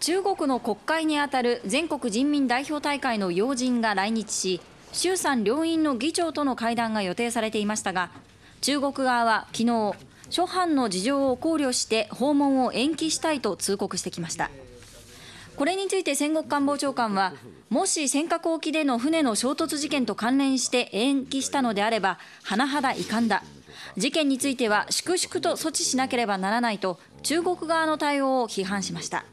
中国の国会にあたる全国人民代表大会の要人が来日し、衆参両院の議長との会談が予定されていましたが、中国側は昨日、諸般の事情を考慮して訪問を延期したいと通告してきました。これについて戦国官房長官は、もし尖閣沖での船の衝突事件と関連して延期したのであれば、甚だ遺憾だ。事件については粛々と措置しなければならないと中国側の対応を批判しました。